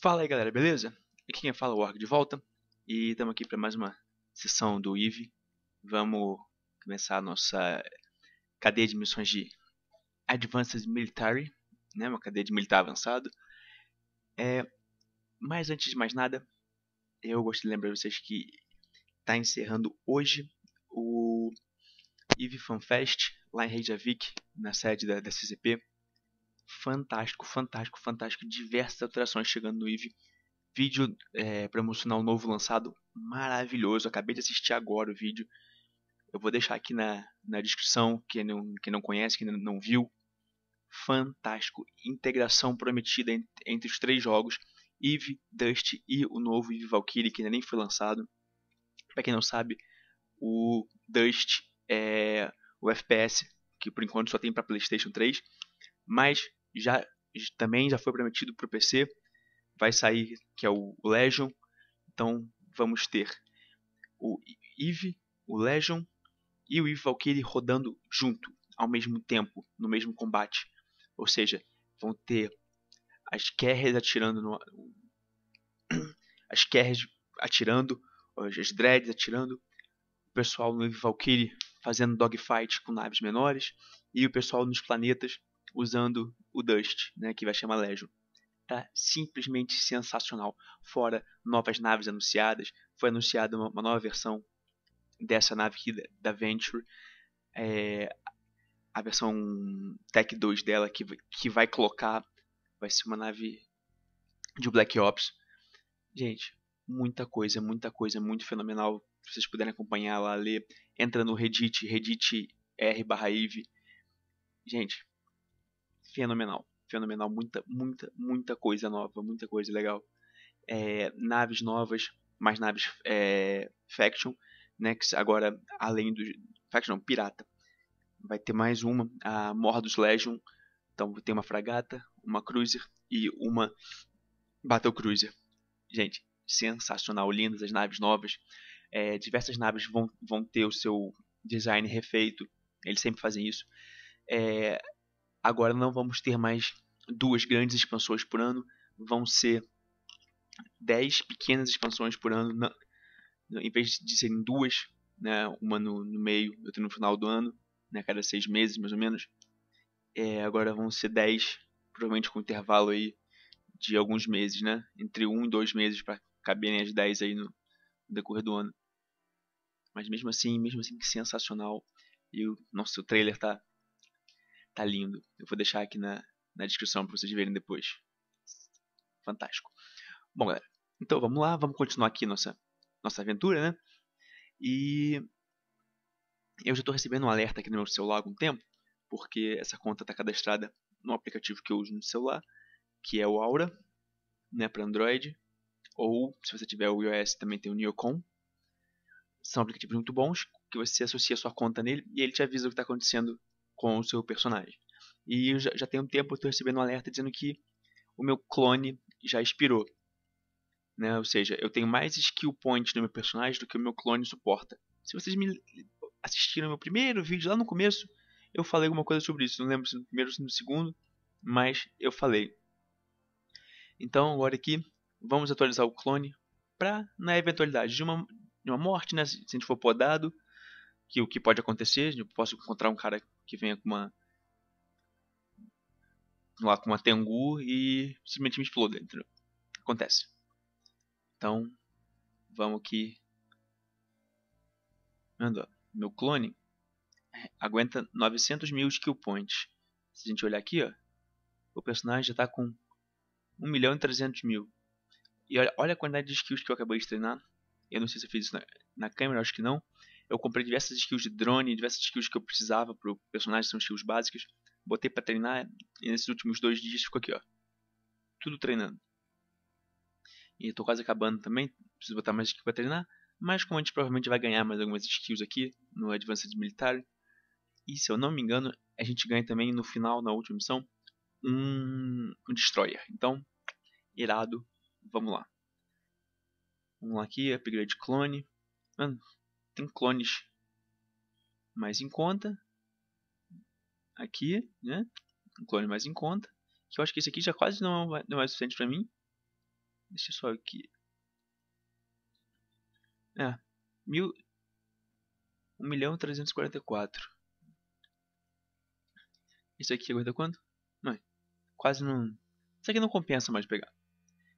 Fala aí galera, beleza? Aqui quem fala é o Org de volta e estamos aqui para mais uma sessão do IV. Vamos começar a nossa cadeia de missões de Advanced Military, né? uma cadeia de militar avançado. É, mas antes de mais nada, eu gostaria de lembrar vocês que está encerrando hoje o IV Fan Fest lá em Reykjavik, na sede da, da CCP fantástico, fantástico, fantástico. Diversas alterações chegando no Eve. Vídeo é, promocional novo lançado, maravilhoso. Acabei de assistir agora o vídeo. Eu vou deixar aqui na, na descrição, quem não, quem não conhece, quem não viu. Fantástico. Integração prometida entre, entre os três jogos. Eve, Dust e o novo Eve Valkyrie, que ainda nem foi lançado. Para quem não sabe, o Dust é o FPS, que por enquanto só tem para PlayStation 3, mas já também já foi prometido para o PC, vai sair que é o Legion. Então vamos ter o Eve, o Legion e o Eve Valkyrie rodando junto ao mesmo tempo no mesmo combate. Ou seja, vão ter as carries atirando no... as carries atirando, as dreads atirando, o pessoal no Eve Valkyrie fazendo dogfight com naves menores e o pessoal nos planetas usando o Dust, né, que vai chamar Legion. Tá simplesmente sensacional. Fora novas naves anunciadas, foi anunciada uma, uma nova versão dessa nave aqui da, Venture. É, a versão Tech 2 dela que, que vai colocar vai ser uma nave de Black Ops. Gente, muita coisa, muita coisa, muito fenomenal. Se vocês puderem acompanhar lá, ler, entra no Reddit, Reddit r barra Gente, fenomenal. Fenomenal, muita, muita, muita coisa nova, muita coisa legal. É, naves novas, mais naves é, Faction, né? Que agora, além do. Faction não, Pirata. Vai ter mais uma, a Mordos Legion. Então tem uma fragata, uma cruiser e uma Battle Cruiser. Gente, sensacional, lindas as naves novas. É, diversas naves vão, vão ter o seu design refeito. Eles sempre fazem isso. É, Agora não vamos ter mais duas grandes expansões por ano, vão ser 10 pequenas expansões por ano, na, em vez de serem duas, né, uma no, no meio e outra no final do ano, né, cada seis meses mais ou menos. É, agora vão ser 10, provavelmente com intervalo aí de alguns meses, né, entre um e dois meses para caberem as 10 aí no, no decorrer do ano. Mas mesmo assim, mesmo assim, sensacional. E o nosso trailer tá Tá lindo. Eu vou deixar aqui na, na descrição para vocês verem depois. Fantástico. Bom, galera, então vamos lá, vamos continuar aqui nossa, nossa aventura, né? E eu já estou recebendo um alerta aqui no meu celular há algum tempo, porque essa conta está cadastrada no aplicativo que eu uso no celular, que é o Aura, né, para Android, ou se você tiver o iOS também tem o Neocon. São aplicativos muito bons, que você associa sua conta nele e ele te avisa o que está acontecendo com o seu personagem. E já, já tem um tempo eu estou recebendo um alerta dizendo que o meu clone já expirou. Né? Ou seja, eu tenho mais skill points no meu personagem do que o meu clone suporta. Se vocês me assistiram meu primeiro vídeo lá no começo, eu falei alguma coisa sobre isso. Não lembro se no primeiro ou se no segundo, mas eu falei. Então agora aqui vamos atualizar o clone para na eventualidade de uma, de uma morte, né? se a gente for podado, que o que pode acontecer, eu posso encontrar um cara que venha com uma. lá com uma Tengu e simplesmente me exploda, entendeu? Acontece. Então, vamos aqui. Meu clone aguenta 900 mil skill points. Se a gente olhar aqui, ó, o personagem já está com 1 milhão e 300 mil. E olha, olha a quantidade de skills que eu acabei de treinar. Eu não sei se eu fiz isso na, na câmera, acho que não. Eu comprei diversas skills de drone, diversas skills que eu precisava para o personagem, são skills básicas. Botei para treinar e nesses últimos dois dias ficou aqui, ó. Tudo treinando. E eu tô quase acabando também, preciso botar mais skills para treinar. Mas como a gente provavelmente vai ganhar mais algumas skills aqui no Advanced Military. E se eu não me engano, a gente ganha também no final, na última missão, um, um Destroyer. Então, irado, vamos lá. Vamos lá aqui, upgrade clone. Mano, tem clones mais em conta. Aqui, né? Um clone mais em conta. Que eu acho que esse aqui já quase não é, não é suficiente para mim. Deixa eu só aqui. É. Mil... 1 milhão 344. Esse aqui aguenta quanto? Não, quase não... Isso aqui não compensa mais pegar.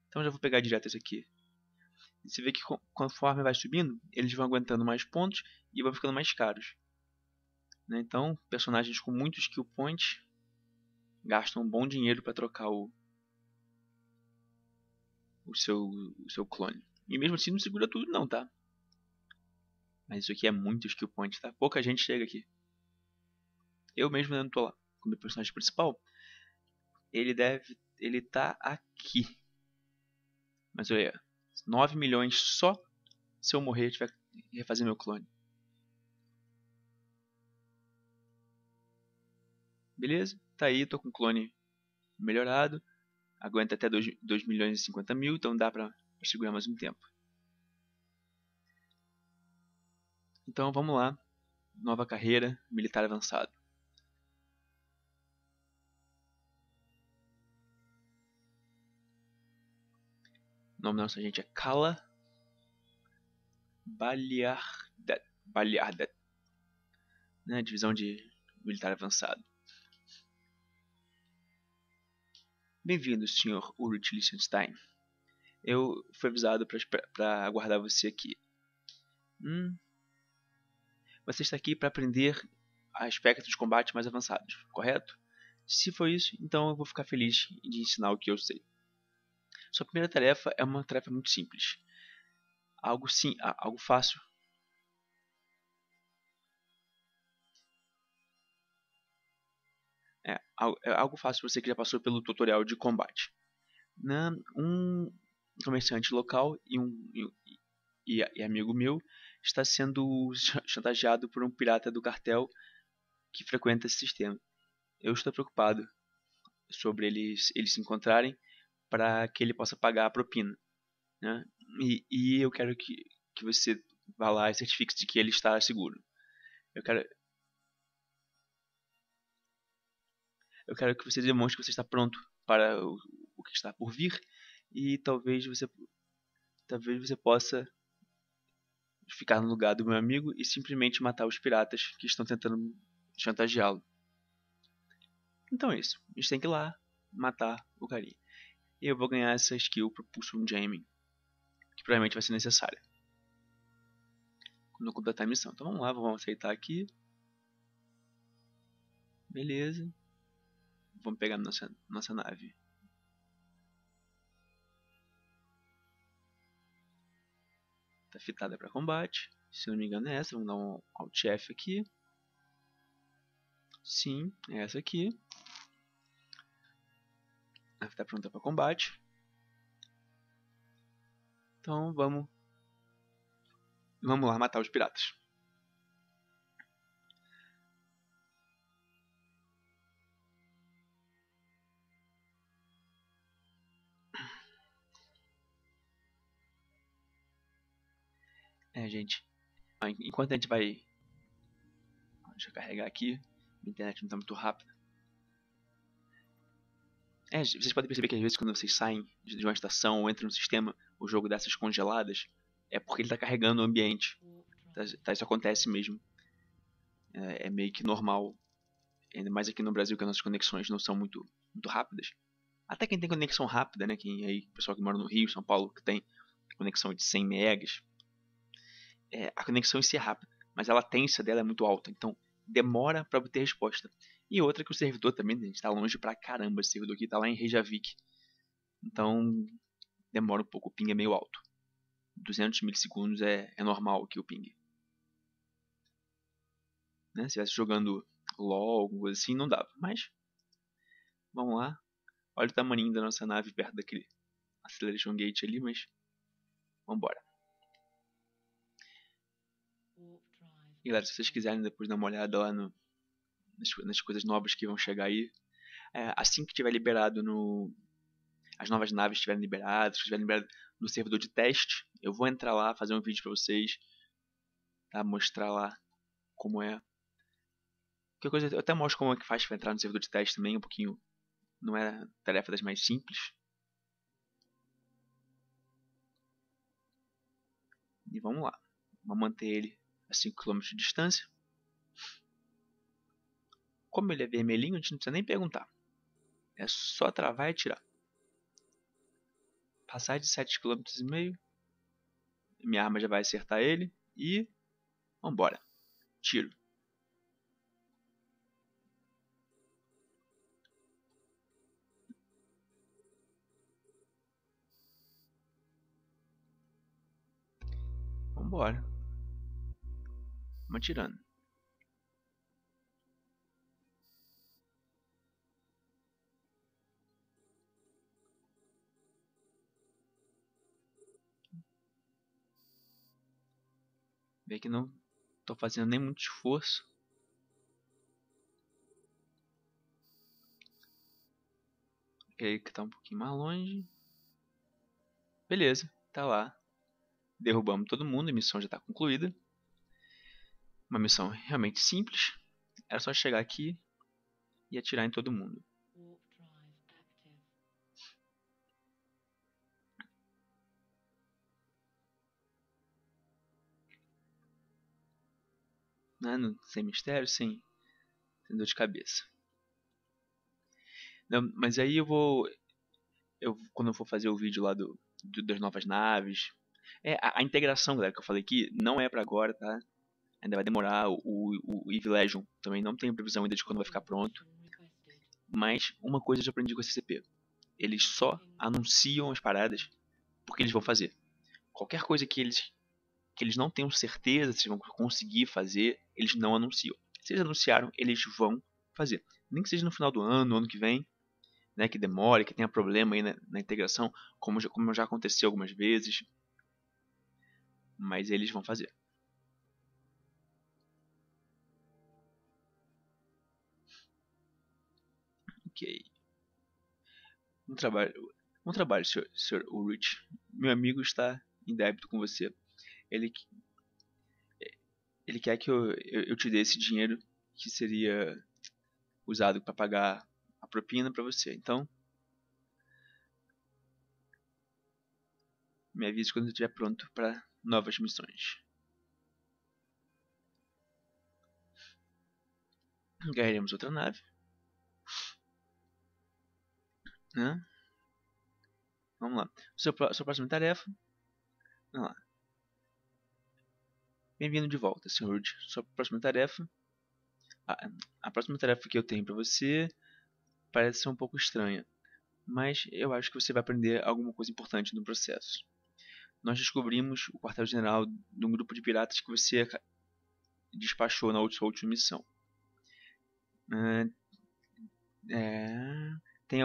Então já vou pegar direto esse aqui você vê que conforme vai subindo, eles vão aguentando mais pontos e vão ficando mais caros. Né, então, personagens com muitos skill points gastam um bom dinheiro para trocar o, o, seu, o seu clone. E mesmo assim não segura tudo não, tá? Mas isso aqui é muito skill point, tá? Pouca gente chega aqui. Eu mesmo ainda né, não tô lá. como meu personagem principal, ele deve... Ele tá aqui. Mas olha, 9 milhões só se eu morrer e tiver que refazer meu clone. Beleza? Tá aí, tô com o clone melhorado. Aguenta até 2, 2 milhões e 50 mil, então dá pra, pra segurar mais um tempo. Então vamos lá. Nova carreira, militar avançado. O nome da nossa gente é Kala Baliardet. Baliardet né? Divisão de Militar Avançado. Bem-vindo, Sr. Ulrich Lichtenstein. Eu fui avisado para aguardar você aqui. Hum. Você está aqui para aprender aspectos de combate mais avançados, correto? Se for isso, então eu vou ficar feliz de ensinar o que eu sei. Sua primeira tarefa é uma tarefa muito simples. Algo sim, algo fácil. É, é, algo fácil você que já passou pelo tutorial de combate. Na, um comerciante local e um e, e amigo meu está sendo chantageado por um pirata do cartel que frequenta esse sistema. Eu estou preocupado sobre eles, eles se encontrarem para que ele possa pagar a propina. Né? E, e, eu quero que, que você vá lá e certifique de que ele está seguro. Eu quero. Eu quero que você demonstre que você está pronto para o, o que está por vir e talvez você talvez você possa ficar no lugar do meu amigo e simplesmente matar os piratas que estão tentando chantageá-lo. Então é isso. A gente tem que ir lá matar o carinha. E eu vou ganhar essa skill Propulsion Jamming. Que provavelmente vai ser necessária. Quando eu completar a missão. Então vamos lá, vamos aceitar aqui. Beleza. Vamos pegar nossa, nossa nave. Tá fitada para combate. Se não me engano é essa. Vamos dar um Alt F aqui. Sim, é essa aqui está pronta para combate. Então vamos. Vamos lá matar os piratas. É, gente. Enquanto a gente vai. Deixa eu carregar aqui. A internet não está muito rápida. É, vocês podem perceber que às vezes quando vocês saem de uma estação ou entram no sistema, o jogo dá essas congeladas. É porque ele tá carregando o ambiente. Tá, tá, isso acontece mesmo. É, é, meio que normal. Ainda mais aqui no Brasil que as nossas conexões não são muito, muito rápidas. Até quem tem conexão rápida, né? Quem aí, pessoal que mora no Rio, São Paulo, que tem conexão de 100 megas. É, a conexão em si é rápida, mas a latência dela é muito alta. Então demora para obter resposta. E outra que o servidor também, a gente tá longe pra caramba. Esse servidor aqui tá lá em Reykjavik. Então, demora um pouco, o ping é meio alto. 200 milissegundos é, é normal aqui o ping. Né? Se estivesse jogando LOL, alguma coisa assim, não dava. Mas, vamos lá. Olha o tamanho da nossa nave perto daquele Acceleration Gate ali, mas vambora. E galera, se vocês quiserem depois dar uma olhada lá no, nas, nas coisas novas que vão chegar aí. É, assim que tiver liberado no. As novas naves estiverem liberadas, estiverem liberadas no servidor de teste, eu vou entrar lá, fazer um vídeo para vocês, tá? mostrar lá como é. Que coisa, eu até mostro como é que faz para entrar no servidor de teste também, um pouquinho. Não é tarefa das mais simples. E vamos lá. Vamos manter ele a 5 km de distância. Como ele é vermelhinho, a gente não precisa nem perguntar. É só travar e tirar. Passar de 7,5 km. Minha arma já vai acertar ele. E. Vambora. Tiro. Vambora. Vamos atirando. Vê que não estou fazendo nem muito esforço. Aquele que está um pouquinho mais longe. Beleza, tá lá. Derrubamos todo mundo, a missão já está concluída. Uma missão realmente simples. Era só chegar aqui e atirar em todo mundo. né? sem mistério, sem, sem dor de cabeça. Não, mas aí eu vou, eu quando eu for fazer o vídeo lá do, do das novas naves, é a, a, integração, galera, que eu falei aqui, não é para agora, tá? Ainda vai demorar. O, o, o Eve Legion também não tem previsão ainda de quando vai ficar pronto. Mas uma coisa eu já aprendi com a CCP. Eles só anunciam as paradas porque eles vão fazer. Qualquer coisa que eles que eles não tenham certeza se vão conseguir fazer, eles não anunciam. Se eles anunciaram, eles vão fazer. Nem que seja no final do ano, ano que vem, né, que demore, que tenha problema aí na, na integração, como já, como já aconteceu algumas vezes. Mas eles vão fazer. Ok. Um trabalho, um trabalho, senhor, senhor Ulrich. Meu amigo está em débito com você ele, ele quer que eu, eu, eu te dê esse dinheiro que seria usado para pagar a propina para você. Então, me avise quando estiver pronto para novas missões. Ganharemos outra nave. Né? Vamos lá. Sua, sua próxima tarefa. Vamos lá. Bem-vindo de volta, Sr. Rude. Sua próxima tarefa. A, a próxima tarefa que eu tenho para você parece ser um pouco estranha, mas eu acho que você vai aprender alguma coisa importante no processo. Nós descobrimos o quartel-general de um grupo de piratas que você despachou na sua última missão. Ah, é, tem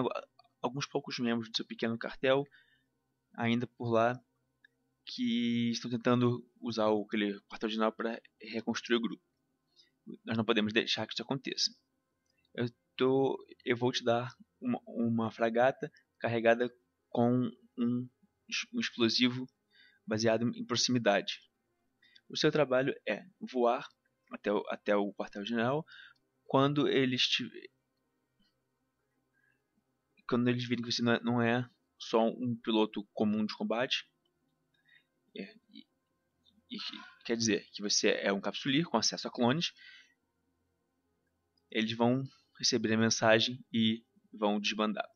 alguns poucos membros do seu pequeno cartel ainda por lá que estão tentando usar o, aquele quartel general para reconstruir o grupo. Nós não podemos deixar que isso aconteça. Eu, tô, eu vou te dar uma, uma fragata carregada com um, um explosivo baseado em proximidade. O seu trabalho é voar até o, até o quartel-general quando eles quando eles virem que você é, não é só um piloto comum de combate, é, e, e, quer dizer que você é um capsulir com acesso a clones. Eles vão receber a mensagem e vão desbandar.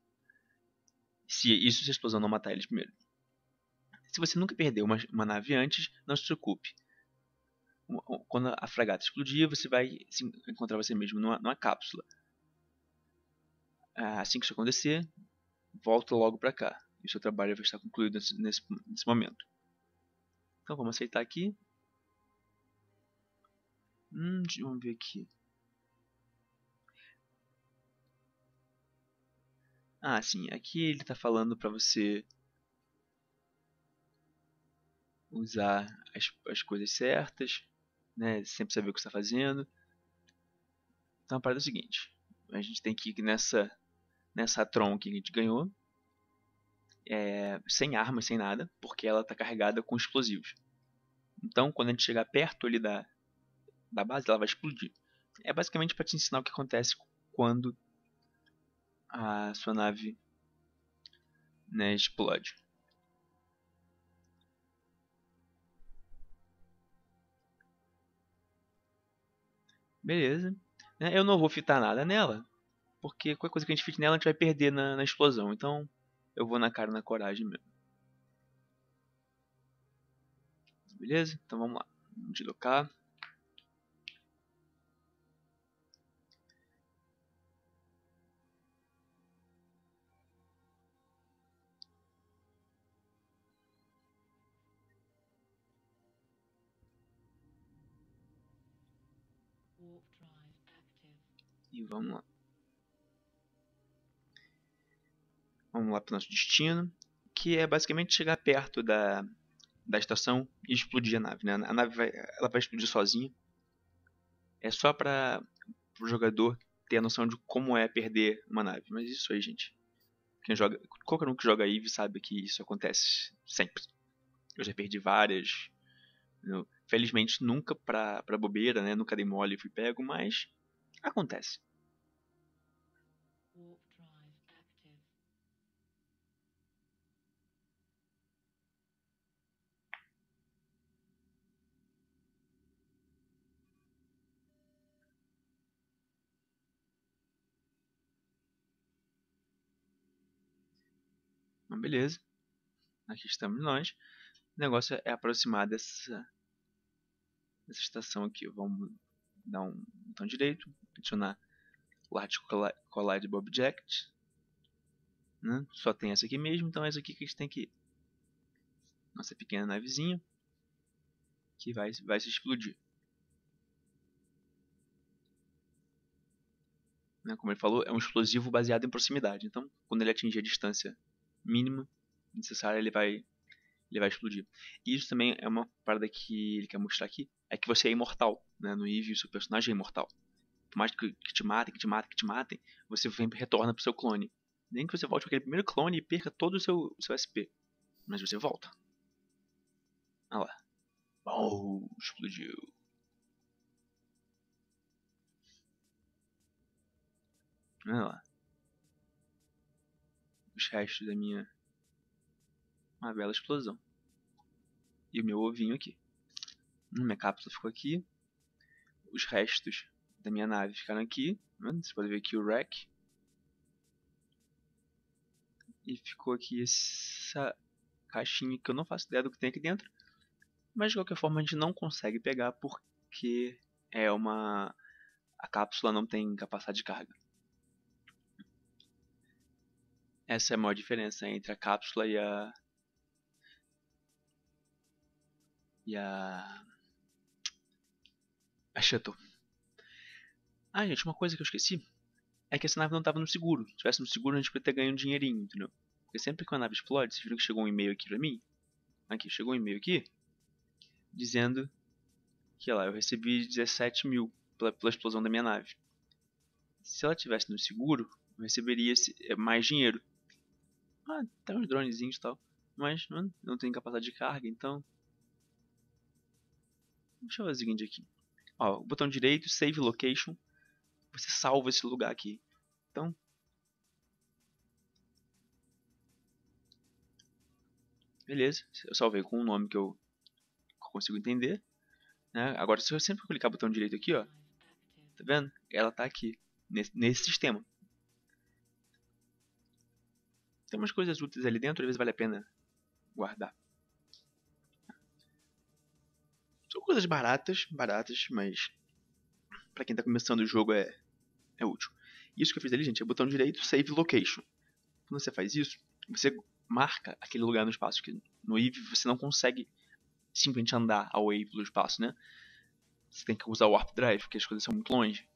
Se isso se a explosão não matar eles primeiro. Se você nunca perdeu uma, uma nave antes, não se preocupe. Quando a fragata explodir, você vai encontrar você mesmo numa, numa cápsula. Ah, assim que isso acontecer, volta logo para cá. E o seu trabalho vai estar concluído nesse, nesse momento. Então vamos aceitar aqui. Hum, vamos ver aqui. Ah, sim, aqui ele está falando para você usar as, as coisas certas, né? sempre saber o que está fazendo. Então a parada é o seguinte, a gente tem que ir nessa, nessa tron que a gente ganhou, é, sem armas, sem nada, porque ela está carregada com explosivos. Então, quando a gente chegar perto ali da, da base, ela vai explodir. É basicamente para te ensinar o que acontece quando a sua nave né, explode. Beleza. Eu não vou fitar nada nela, porque qualquer coisa que a gente fite nela a gente vai perder na, na explosão. Então, eu vou na cara na coragem mesmo. Beleza? Então vamos lá. Vamos deslocar. E vamos lá. vamos lá para o nosso destino, que é basicamente chegar perto da, da estação e explodir a nave. Né? A nave vai, ela vai explodir sozinha. É só para o jogador ter a noção de como é perder uma nave. Mas isso aí, gente. Quem joga, qualquer um que joga Eve sabe que isso acontece sempre. Eu já perdi várias. Né? Felizmente nunca para bobeira, né? Nunca dei mole e fui pego, mas acontece. beleza. Aqui estamos nós. O negócio é aproximar dessa, dessa estação aqui. Vamos dar um botão direito, adicionar o Article Collide Object. Né? Só tem essa aqui mesmo, então é essa aqui que a gente tem que Nossa pequena navezinha. Que vai, vai se explodir. Né? Como ele falou, é um explosivo baseado em proximidade. Então, quando ele atingir a distância mínimo necessário ele vai ele vai explodir. E isso também é uma parada que ele quer mostrar aqui, é que você é imortal, né? No Eve, o seu personagem é imortal. Por mais que, te matem, que te matem, que te matem, você sempre retorna pro seu clone. Nem que você volte para aquele primeiro clone e perca todo o seu, o seu SP. Mas você volta. Olha lá. Oh, explodiu. Olha lá os restos da minha uma bela explosão. E o meu ovinho aqui. Hum, minha cápsula ficou aqui. Os restos da minha nave ficaram aqui. Hum, você pode ver aqui o wreck. E ficou aqui essa caixinha que eu não faço ideia do que tem aqui dentro. Mas de qualquer forma a gente não consegue pegar porque é uma. A cápsula não tem capacidade de carga. Essa é a maior diferença entre a cápsula e a. E a. A Shuttle. Ah, gente, uma coisa que eu esqueci é que essa nave não estava no seguro. Se tivesse no seguro, a gente poderia ter ganho um dinheirinho, entendeu? Porque sempre que uma nave explode, vocês viram que chegou um e-mail aqui pra mim? Aqui, chegou um e-mail aqui dizendo que lá eu recebi 17 mil pela, pela explosão da minha nave. Se ela tivesse no seguro, eu receberia mais dinheiro. Ah, tem uns dronezinhos e tal. Mas não, não tem capacidade de carga, então. Deixa eu fazer o seguinte aqui. Ó, o botão direito, Save Location. Você salva esse lugar aqui. Então. Beleza, eu salvei com um nome que eu consigo entender. Né? Agora, se eu sempre clicar no botão direito aqui, ó, tá vendo? Ela tá aqui, nesse, nesse sistema. Tem umas coisas úteis ali dentro, às vezes vale a pena guardar. São coisas baratas, baratas, mas para quem tá começando o jogo é, é útil. Isso que eu fiz ali, gente, é botão direito, Save Location. Quando você faz isso, você marca aquele lugar no espaço, que no Eve você não consegue simplesmente andar ao Eve do espaço, né? Você tem que usar o Warp Drive, porque as coisas são muito longe.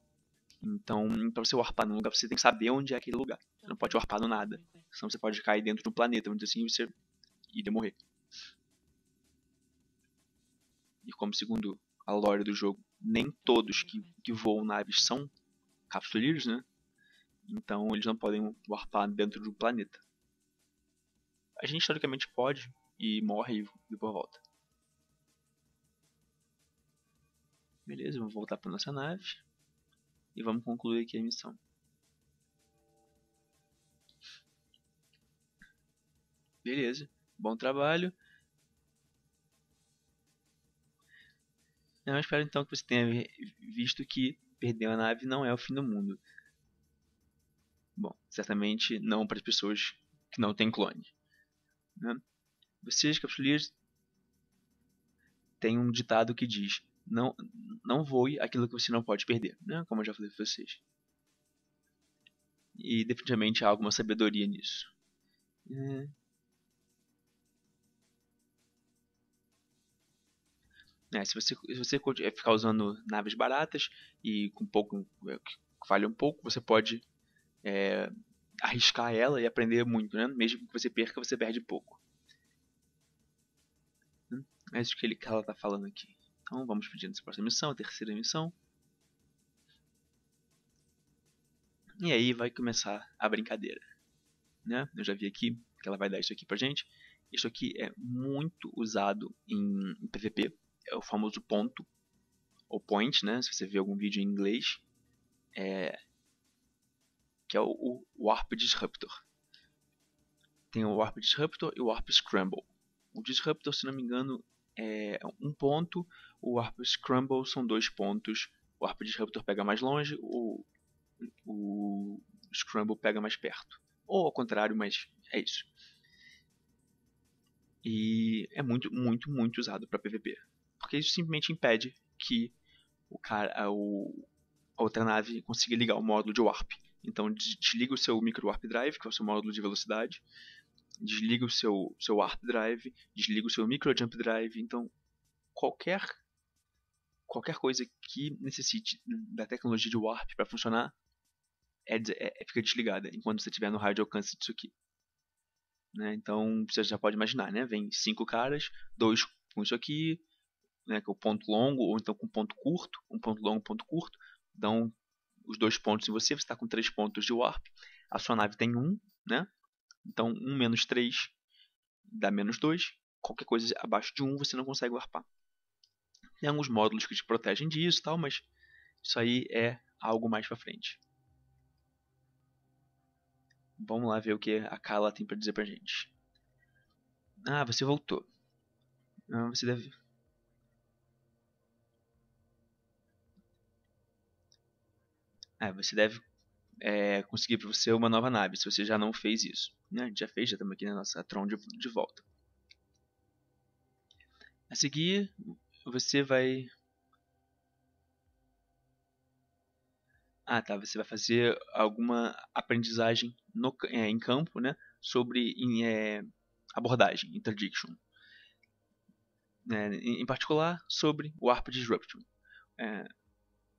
Então, para você warpar num lugar, você tem que saber onde é aquele lugar. Você não pode warpar no nada. Senão você pode cair dentro de um planeta, vamos dizer assim, e você iria morrer. E como segundo a lore do jogo, nem todos que, que voam naves são capsuleiros, né? Então eles não podem warpar dentro do planeta. A gente teoricamente pode e morre e depois volta. Beleza, vamos voltar para nossa nave. E vamos concluir aqui a missão. Beleza, bom trabalho. Eu espero então que você tenha visto que perder a nave não é o fim do mundo. Bom, certamente não para as pessoas que não têm clone. Né? Vocês, capsuleiros, têm um ditado que diz: não, não voe aquilo que você não pode perder, né? como eu já falei para vocês. E definitivamente há alguma sabedoria nisso. É... É, se você, se você é, ficar usando naves baratas e com pouco é, que vale um pouco, você pode é, arriscar ela e aprender muito, né? Mesmo que você perca, você perde pouco. Hum, é isso que, ele, que ela está falando aqui. Então vamos pedindo essa próxima missão, a terceira missão. E aí vai começar a brincadeira. Né? Eu já vi aqui que ela vai dar isso aqui pra gente. Isso aqui é muito usado em PVP, é o famoso ponto, ou point, né? Se você vê algum vídeo em inglês, é... que é o, o Warp Disruptor. Tem o Warp Disruptor e o Warp Scramble. O Disruptor, se não me engano, é um ponto, o Warp Scramble são dois pontos. O Warp Disruptor pega mais longe, o, o Scramble pega mais perto. Ou ao contrário, mas é isso. E é muito, muito, muito usado para PVP. Porque isso simplesmente impede que o cara, o, a outra nave consiga ligar o módulo de Warp. Então desliga o seu micro Warp Drive, que é o seu módulo de velocidade, desliga o seu, seu hard drive, desliga o seu micro jump drive. Então, qualquer, qualquer coisa que necessite da tecnologia de warp para funcionar é, é, fica desligada enquanto você estiver no raio de alcance disso aqui. Né? Então, você já pode imaginar, né? Vem cinco caras, dois com isso aqui, né, que é o ponto longo, ou então com ponto curto, um ponto longo, um ponto curto, dão os dois pontos em você, você está com três pontos de warp, a sua nave tem um, né? Então, 1 menos 3 dá menos 2. Qualquer coisa abaixo de 1 você não consegue warpar. Tem alguns módulos que te protegem disso tal, mas isso aí é algo mais pra frente. Vamos lá ver o que a Kala tem para dizer pra gente. Ah, você voltou. Ah, você deve. Ah, você deve é, conseguir para você uma nova nave, se você já não fez isso. Né? já fez, já estamos aqui na nossa Tron de, de volta. A seguir, você vai... Ah, tá, você vai fazer alguma aprendizagem no, é, em campo, né? Sobre em, é, abordagem, interdiction. É, em, particular, sobre Warp Disruption. É,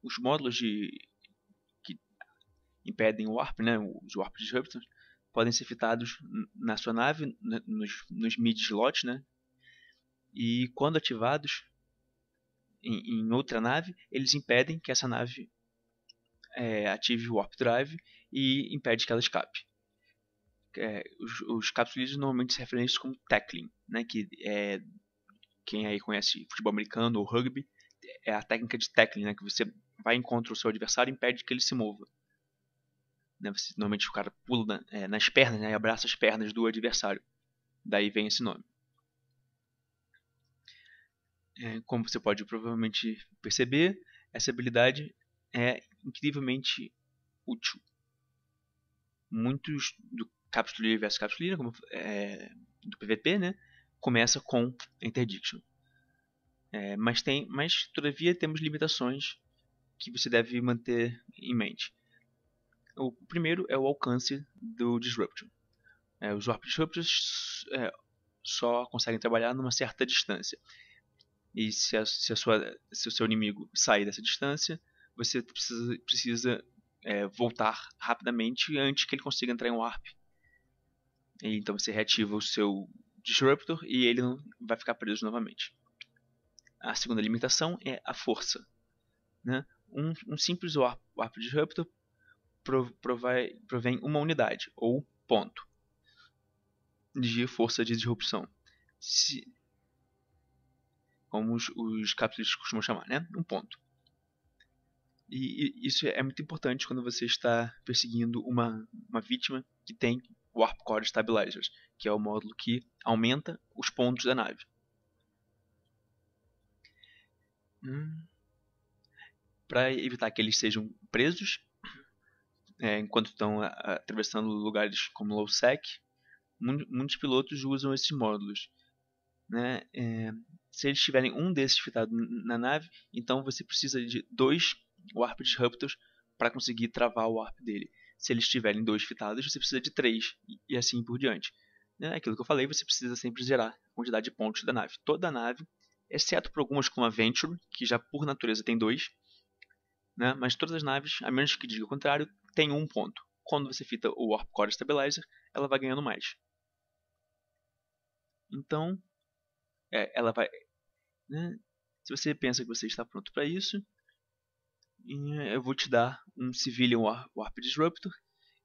os módulos de impedem o warp, né, os warp disruptors, podem ser fitados na sua nave, nos, nos mid slots, né? E quando ativados em, em outra nave, eles impedem que essa nave é, ative o warp drive e impede que ela escape. É, os, os normalmente se referem a isso como tackling, né? Que é, quem aí conhece futebol americano ou rugby é a técnica de tackling, né? Que você vai em contra o seu adversário e impede que ele se mova. Né? normalmente o cara pula na, é, nas pernas né? e abraça as pernas do adversário. Daí vem esse nome. É, como você pode provavelmente perceber, essa habilidade é incrivelmente útil. Muitos do Capstulina vs Capstulina, como, é, do PVP, né? começa com Interdiction. É, mas, tem, mas, todavia, temos limitações que você deve manter em mente. O primeiro é o alcance do Disruption. É, os Warp Disruptors é, só conseguem trabalhar numa certa distância. E se, a, se, a sua, se o seu inimigo sair dessa distância, você precisa, precisa é, voltar rapidamente antes que ele consiga entrar em Warp. E, então você reativa o seu Disruptor e ele não vai ficar preso novamente. A segunda limitação é a força. Né? Um, um simples warp, warp Disruptor provém uma unidade, ou ponto, de força de disrupção. Se, como os, os costumam chamar, né? Um ponto. E, e, isso é muito importante quando você está perseguindo uma, uma vítima que tem Warp Core Stabilizers, que é o módulo que aumenta os pontos da nave. Hum. Para evitar que eles sejam presos, é, enquanto estão é, atravessando lugares como Lowsec, muitos pilotos usam esses módulos. Né? É, se eles tiverem um desses fitado na nave, então você precisa de dois Warp Disruptors para conseguir travar o Warp dele. Se eles tiverem dois fitados, você precisa de três, e assim por diante. Né? É aquilo que eu falei, você precisa sempre zerar a quantidade de pontos da nave. Toda a nave, exceto por algumas como a Venture, que já por natureza tem dois, né? mas todas as naves, a menos que diga o contrário, tem um ponto. Quando você fita o Warp Core Stabilizer, ela vai ganhando mais. Então, é, ela vai. Né? Se você pensa que você está pronto para isso, eh, eu vou te dar um Civilian Warp Disruptor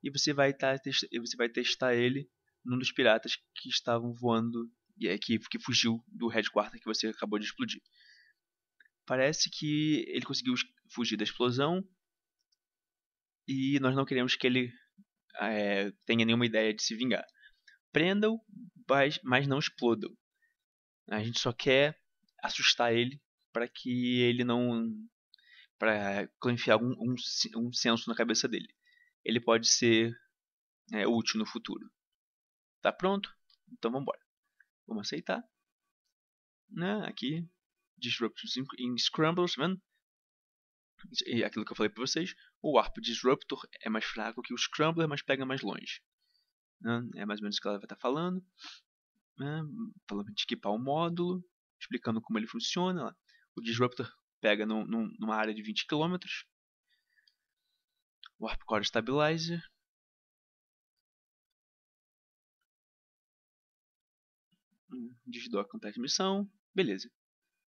e você vai, tá, você vai testar ele num dos piratas que estavam voando e é, que, que fugiu do headquarter que você acabou de explodir. Parece que ele conseguiu fugir da explosão e nós não queremos que ele é, tenha nenhuma ideia de se vingar. Prenda-o, mas, mas não explodam. A gente só quer assustar ele para que ele não. para enfiar algum, um, um senso na cabeça dele. Ele pode ser é, útil no futuro. Tá pronto? Então vamos embora. Vamos aceitar. Né? Aqui, Disruptions in, in Scrambles, tá vendo? E aquilo que eu falei para vocês, o Warp Disruptor é mais fraco que o Scrambler, mas pega mais longe. Né? É mais ou menos o que ela vai estar tá falando. Né? Falando de equipar o um módulo, explicando como ele funciona. O Disruptor pega numa área de 20 km. Warp Core Stabilizer. Desdoca a transmissão Beleza.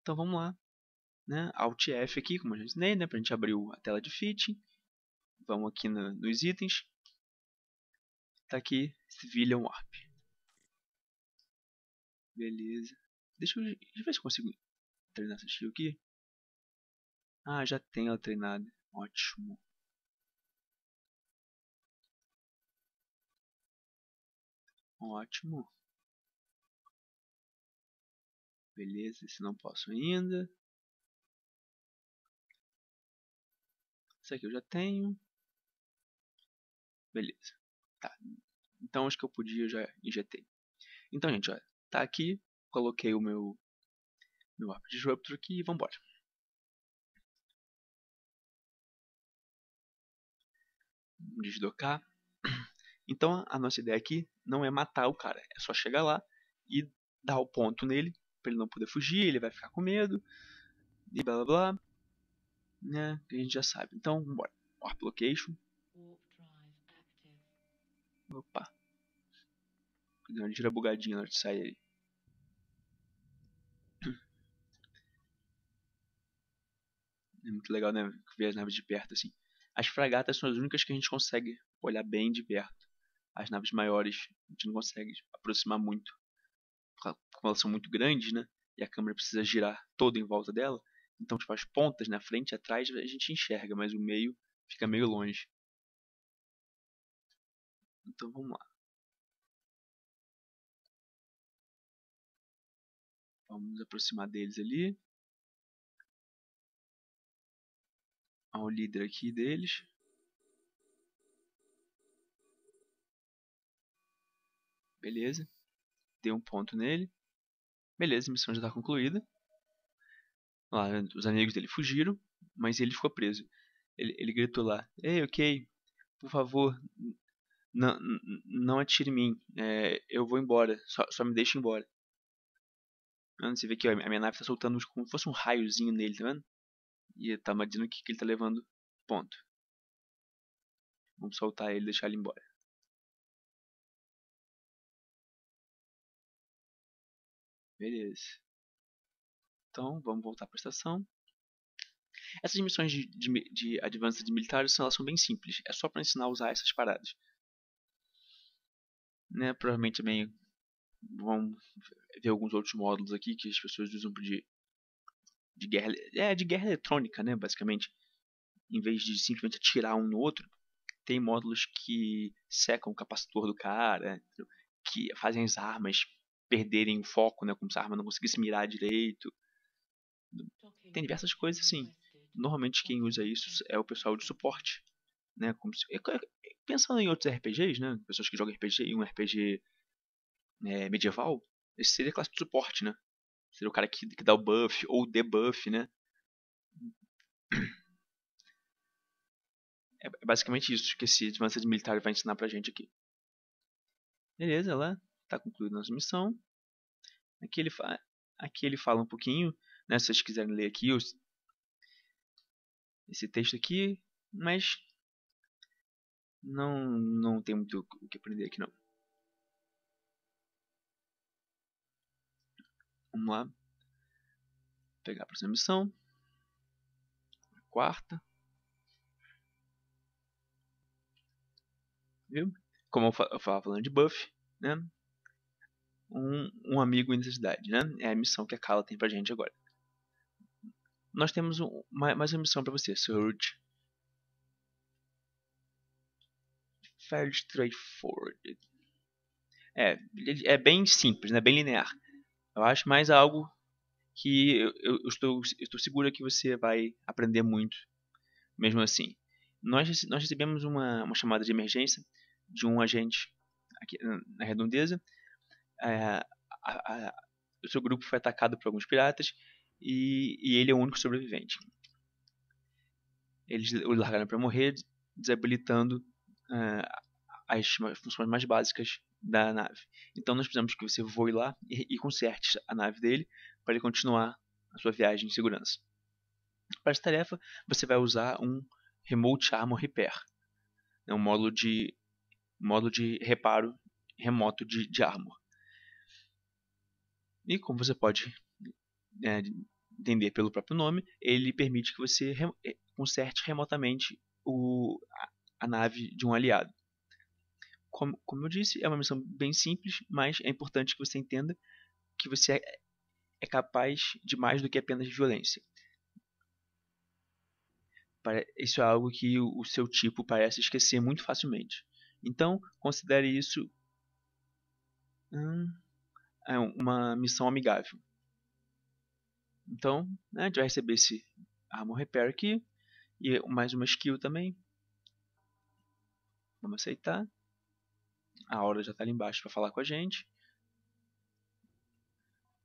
Então vamos lá. Né? Alt F aqui, como eu já ensinei, né? para a gente né, abrir a tela de fitting. Vamos aqui no, nos itens. Está aqui Civilian Warp. Beleza. Deixa eu, deixa eu ver se consigo treinar essa skill aqui. Ah, já tem ela treinada. Ótimo. Ótimo. Beleza, esse não posso ainda. Isso aqui eu já tenho. Beleza. Tá. Então acho que eu podia já injetei. Então, gente, olha tá aqui. Coloquei o meu, meu app disruptor aqui e vambora. Desdocar. Então a nossa ideia aqui não é matar o cara, é só chegar lá e dar o ponto nele para ele não poder fugir, ele vai ficar com medo e blá blá blá né, que a gente já sabe. Então, bora. Warp Location. Opa. Deu uma tira bugadinha na hora de sair ali. É muito legal né, ver as naves de perto assim. As fragatas são as únicas que a gente consegue olhar bem de perto. As naves maiores a gente não consegue aproximar muito. Como elas são muito grandes, né? E a câmera precisa girar toda em volta dela. Então, tipo, as pontas, na né, frente e atrás, a gente enxerga, mas o meio fica meio longe. Então, vamos lá. Vamos aproximar deles ali. Ao líder aqui deles. Beleza. Dei um ponto nele. Beleza, missão já está concluída. Lá, os amigos dele fugiram, mas ele ficou preso. Ele, ele gritou lá: Ei, ok, por favor, não, atire em mim. É, eu vou embora, só, só me deixe embora. você vê que ó, a minha nave está soltando como se fosse um raiozinho nele, tá vendo? E tá me dizendo que, que ele está levando ponto. Vamos soltar ele e deixar ele embora. Beleza. Então, vamos voltar para a estação. Essas missões de, de, de Advanced Militares elas são bem simples. É só para ensinar a usar essas paradas. Né? Provavelmente também vão ver alguns outros módulos aqui que as pessoas usam de, de guerra, é, de guerra eletrônica, né? basicamente. Em vez de simplesmente atirar um no outro, tem módulos que secam o capacitor do cara, que fazem as armas perderem o foco, né? como se a arma não conseguisse mirar direito. Tem diversas coisas assim. É Normalmente quem usa isso é o pessoal de suporte. Né? Se, é, é, pensando em outros RPGs, né? pessoas que jogam RPG e um RPG é, medieval, esse seria a classe de suporte, né? Seria o cara que, que dá o buff ou o debuff, né? É basicamente isso que esse advanced militar vai ensinar pra gente aqui. Beleza, lá está concluída a nossa missão. Aqui ele, aqui ele fala um pouquinho né, se vocês quiserem ler aqui os, esse texto aqui, mas não, não tem muito o que aprender aqui não. Vamos lá. pegar a próxima missão. A quarta. Viu? Como eu falava falando de buff, né? Um, um amigo em necessidade, né? É a missão que a Kala tem pra gente agora nós temos um, mais uma missão para você, Surge. Fairly straightforward. É, é bem simples, né? bem linear. Eu acho mais algo que eu, eu, estou, eu estou seguro que você vai aprender muito, mesmo assim. Nós, nós recebemos uma, uma chamada de emergência de um agente aqui na redondeza. É, a, a, o seu grupo foi atacado por alguns piratas e, e ele é o único sobrevivente. Eles o largaram para morrer, desabilitando uh, as funções mais básicas da nave. Então nós precisamos que você voe lá e, e conserte a nave dele para ele continuar a sua viagem em segurança. Para essa tarefa, você vai usar um Remote Armor Repair, né, um módulo de, módulo de reparo remoto de, de armor. E como você pode é, entender pelo próprio nome, ele permite que você re é, conserte remotamente o, a, a nave de um aliado. Como, como eu disse, é uma missão bem simples, mas é importante que você entenda que você é, é capaz de mais do que apenas violência. Isso é algo que o, o seu tipo parece esquecer muito facilmente. Então, considere isso hum, é uma missão amigável. Então, né, a gente vai receber esse Armor Repair aqui. E mais uma skill também. Vamos aceitar. A aura já está ali embaixo para falar com a gente.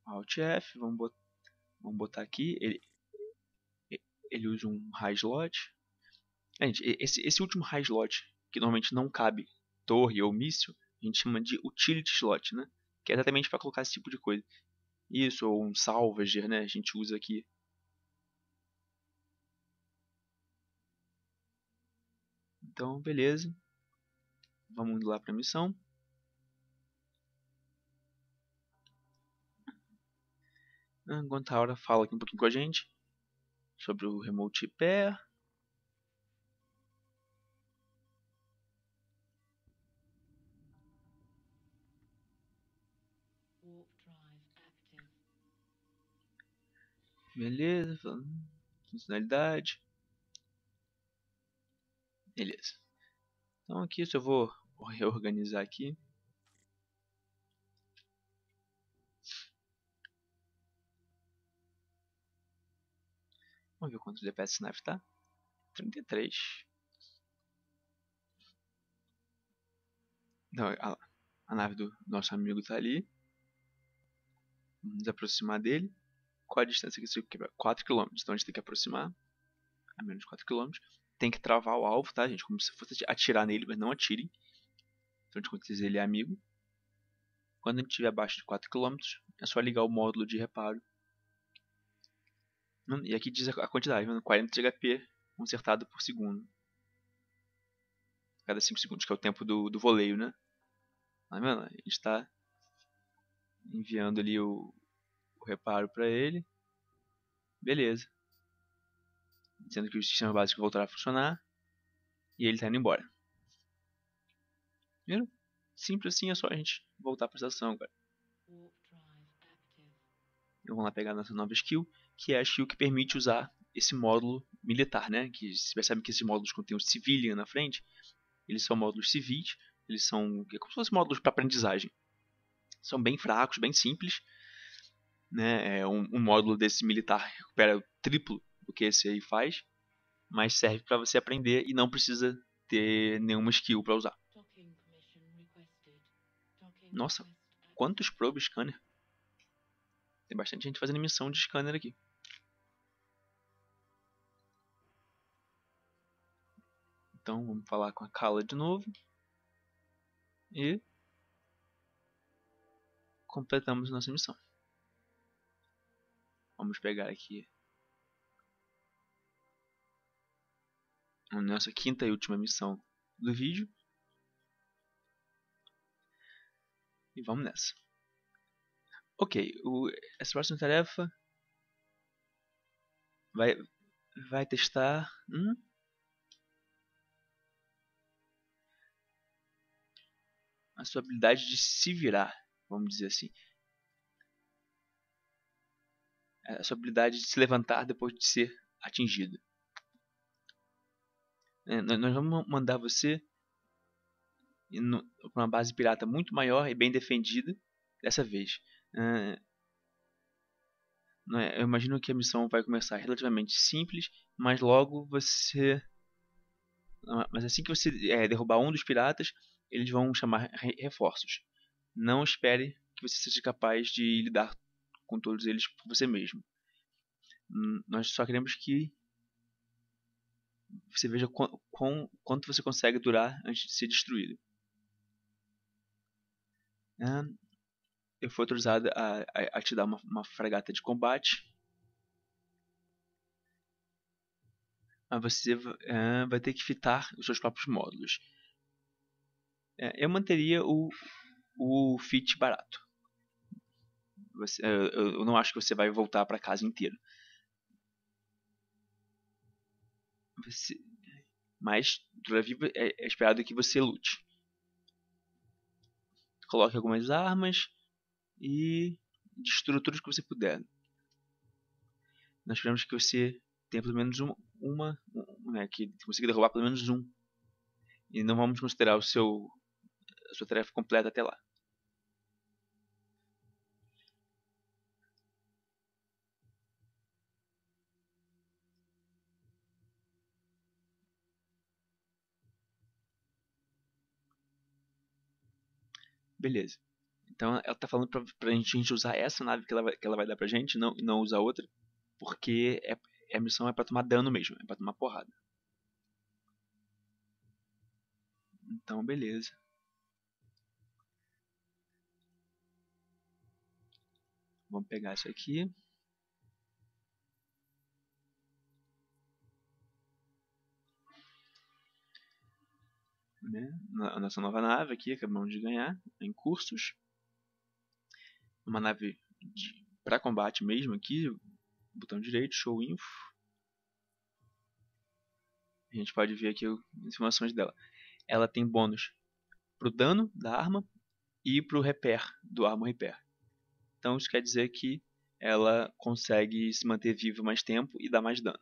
Alt F, vamos botar, vamos botar aqui. Ele, ele usa um high slot. Gente, esse, esse último high slot, que normalmente não cabe torre ou míssil, a gente chama de utility slot, né? Que é exatamente para colocar esse tipo de coisa. Isso, ou um salvager, né? A gente usa aqui. Então, beleza. Vamos lá para a missão. Enquanto ah, a hora fala aqui um pouquinho com a gente sobre o Remote Pair. Beleza, funcionalidade. Beleza. Então aqui se eu vou reorganizar aqui. Vamos ver quanto DPS Snipe tá. 33. Não, a, a nave do nosso amigo tá ali. Vamos aproximar dele. Qual a distância que você quebra? 4 km. Então a gente tem que aproximar a menos de 4 km. Tem que travar o alvo, tá, gente? Como se fosse atirar nele, mas não atirem. Então a gente considera ele é amigo. Quando a gente estiver abaixo de 4 km, é só ligar o módulo de reparo. E aqui diz a quantidade, 40 HP consertado por segundo. Cada 5 segundos, que é o tempo do, do voleio, né? Tá vendo? A gente está enviando ali o, reparo para ele. Beleza. Sendo que o sistema básico voltará a funcionar. E ele está indo embora. Viram? Simples assim, é só a gente voltar para a estação agora. Então vamos lá pegar nossa nova skill, que é a skill que permite usar esse módulo militar, né? Que você percebe que esses módulos contêm o civilian na frente, eles são módulos civis, eles são é como se fossem módulos para aprendizagem. São bem fracos, bem simples, né? É um, um módulo desse militar recupera o triplo do que esse aí faz, mas serve para você aprender e não precisa ter nenhuma skill para usar. Nossa, quantos probe scanner? Tem bastante gente fazendo missão de scanner aqui. Então vamos falar com a Kala de novo. E completamos nossa missão. Vamos pegar aqui. Nossa quinta e última missão do vídeo. E vamos nessa. Ok, o, essa próxima tarefa vai, vai testar hum? a sua habilidade de se virar, vamos dizer assim. É, a sua habilidade de se levantar depois de ser atingido. É, nós vamos mandar você para uma base pirata muito maior e bem defendida dessa vez. É, é, eu imagino que a missão vai começar relativamente simples, mas logo você. Mas assim que você é, derrubar um dos piratas, eles vão chamar reforços. Não espere que você seja capaz de lidar com todos eles por você mesmo. Hum, nós só queremos que você veja quão, quão, quanto você consegue durar antes de ser destruído. É, eu fui autorizado a, a, a te dar uma, uma fragata de combate. Mas você é, vai ter que fitar os seus próprios módulos. É, eu manteria o, o fit barato. Você, eu não acho que você vai voltar para casa inteiro. Você, mas, todavia, é, é esperado que você lute. Coloque algumas armas e destrua tudo que você puder. Nós esperamos que você tenha pelo menos uma, uma né, que consiga derrubar pelo menos um. E não vamos considerar o seu, a sua tarefa completa até lá. Beleza. Então ela está falando para a gente usar essa nave que ela vai, que ela vai dar pra gente não, e não usar outra. Porque é, a missão é para tomar dano mesmo, é para tomar porrada. Então, beleza. Vamos pegar isso aqui. né? a nossa nova nave aqui, acabamos de ganhar em cursos. Uma nave para combate mesmo aqui, botão direito, show info. A gente pode ver aqui as informações dela. Ela tem bônus para o dano da arma e para o repair, do arma repair. Então isso quer dizer que ela consegue se manter viva mais tempo e dar mais dano.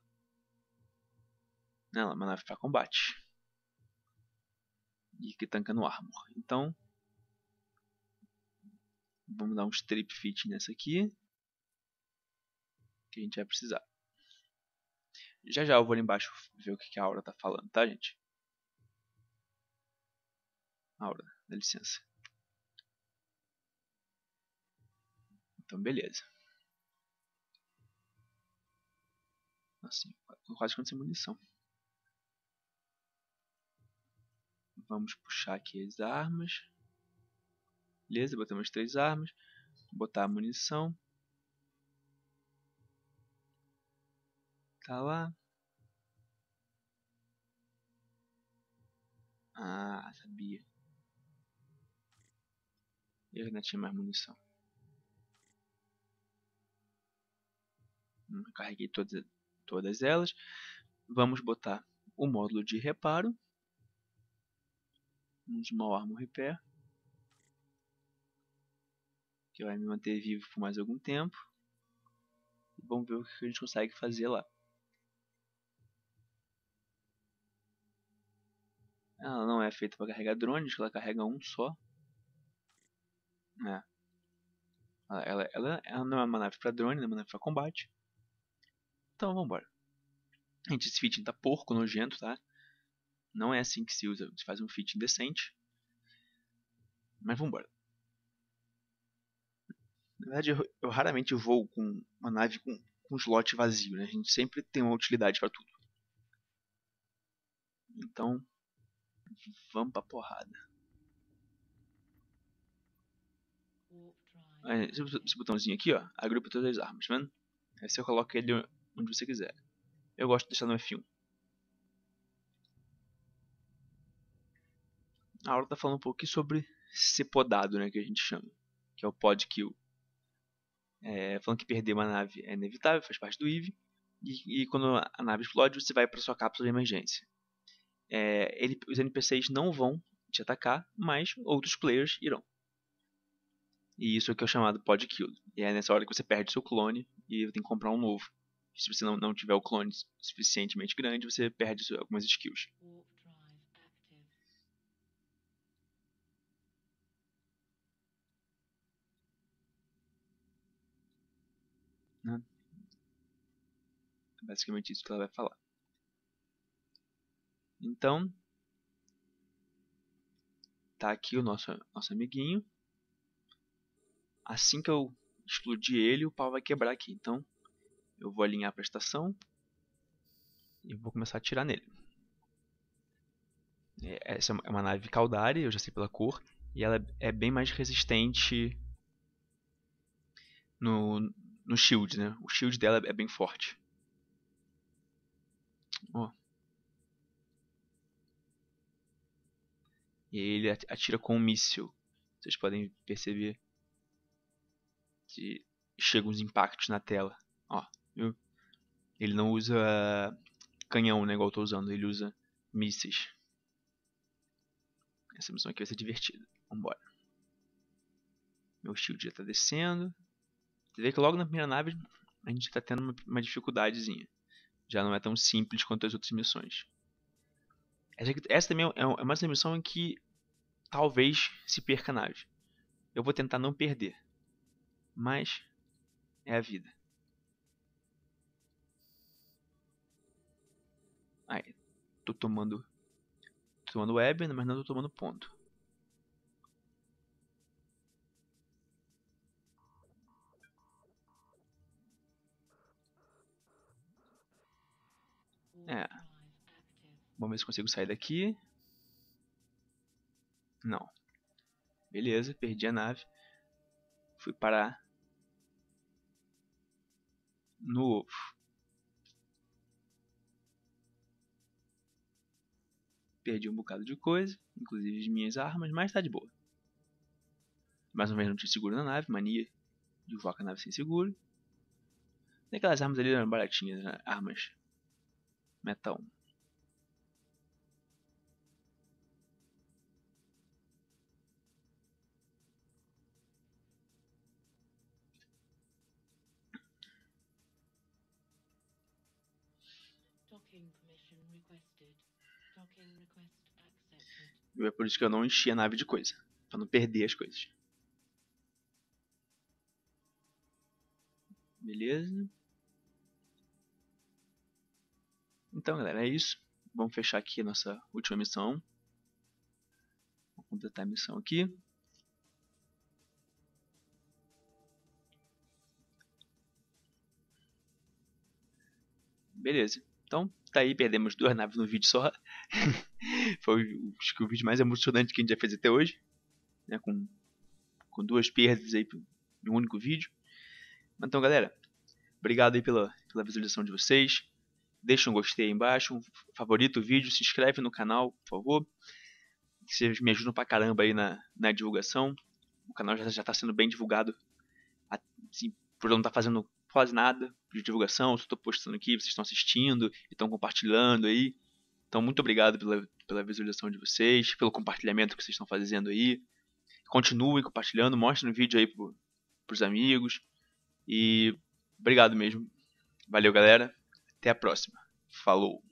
Ela é uma nave para combate e que tanca no armor. Então, vamos dar um strip fit nessa aqui, que a gente vai precisar. Já já eu vou ali embaixo ver o que a Aura tá falando, tá gente? Aura, dá licença. Então, beleza. Assim, quase com essa munição. Vamos puxar aqui as armas. Beleza, botamos três armas. Vou botar a munição. Tá lá. Ah, sabia. Eu ainda tinha mais munição. Hum, carreguei todas, todas elas. Vamos botar o módulo de reparo um Small Armor Repair. Que vai me manter vivo por mais algum tempo. E vamos ver o que a gente consegue fazer lá. Ela não é feita para carregar drones, ela carrega um só. É. Ela, ela, ela, ela não é uma nave para drone, é uma nave para combate. Então vamos embora. Gente, esse feed tá porco, nojento, tá? Não é assim que se usa. Você faz um fit decente. Mas vamos embora. Na verdade, eu, eu, raramente vou com uma nave com, com um slot vazio. Né? A gente sempre tem uma utilidade para tudo. Então, vamos pra porrada. Esse, esse botãozinho aqui, ó, agrupa todas as armas, tá vendo? Aí você coloca ele onde você quiser. Eu gosto de deixar no F1. a aula está falando um pouquinho sobre ser podado, né, que a gente chama, que é o pod kill. É, falando que perder uma nave é inevitável, faz parte do IV. E, e, quando a nave explode, você vai para sua cápsula de emergência. É, ele, os NPCs não vão te atacar, mas outros players irão. E isso é o que é chamado pod kill. E é nessa hora que você perde seu clone e tem que comprar um novo. Se você não, não tiver o clone suficientemente grande, você perde algumas skills. basicamente isso que ela vai falar. Então, tá aqui o nosso, nosso amiguinho. Assim que eu explodir ele, o pau vai quebrar aqui. Então, eu vou alinhar para a estação e vou começar a atirar nele. É, essa é, é uma nave Caldari, eu já sei pela cor, e ela é bem mais resistente no, no shield, né? O shield dela é bem forte. Ó. E aí ele atira com um míssil. Vocês podem perceber que chegam os impactos na tela. Ó, viu? Ele não usa canhão, né, igual eu tô usando. Ele usa mísseis. Essa missão aqui vai ser divertida. Vambora. Meu shield já tá descendo. Você vê que logo na primeira nave a gente tá tendo uma, uma dificuldadezinha. Já não é tão simples quanto as outras missões. Essa também é, é uma missão em que talvez se perca a nave. Eu vou tentar não perder. Mas é a vida. Aí, tô tomando tô tomando web mas não tô tomando ponto. É. Vamos ver se consigo sair daqui. Não. Beleza, perdi a nave. Fui parar no ovo. Perdi um bocado de coisa, inclusive as minhas armas, mas tá de boa. Mais ou menos não tinha seguro na nave, mania de voar com a nave sem seguro. Aquelas armas ali eram né, baratinhas, né? armas metal E é por isso que eu não enchi a nave de coisa. Pra não perder as coisas. Beleza. Então, galera, é isso. Vamos fechar aqui nossa última missão. Vou completar a missão aqui. Beleza. Então, tá aí, perdemos duas naves no vídeo só. Foi acho que o vídeo mais emocionante que a gente já fez até hoje. Né? Com, com duas perdas aí em um único vídeo. Então, galera, obrigado aí pela, pela visualização de vocês deixa um gostei aí embaixo, um favorita o vídeo, se inscreve no canal, por favor. vocês me ajudam pra caramba aí na, na divulgação. O canal já, já tá sendo bem divulgado. Assim, por não tá fazendo quase nada de divulgação, eu estou postando aqui, vocês estão assistindo, estão compartilhando aí. Então, muito obrigado pela, pela visualização de vocês, pelo compartilhamento que vocês estão fazendo aí. Continuem compartilhando, mostrem o vídeo aí pro, pros amigos. E obrigado mesmo. Valeu, galera. Até a próxima. Falou!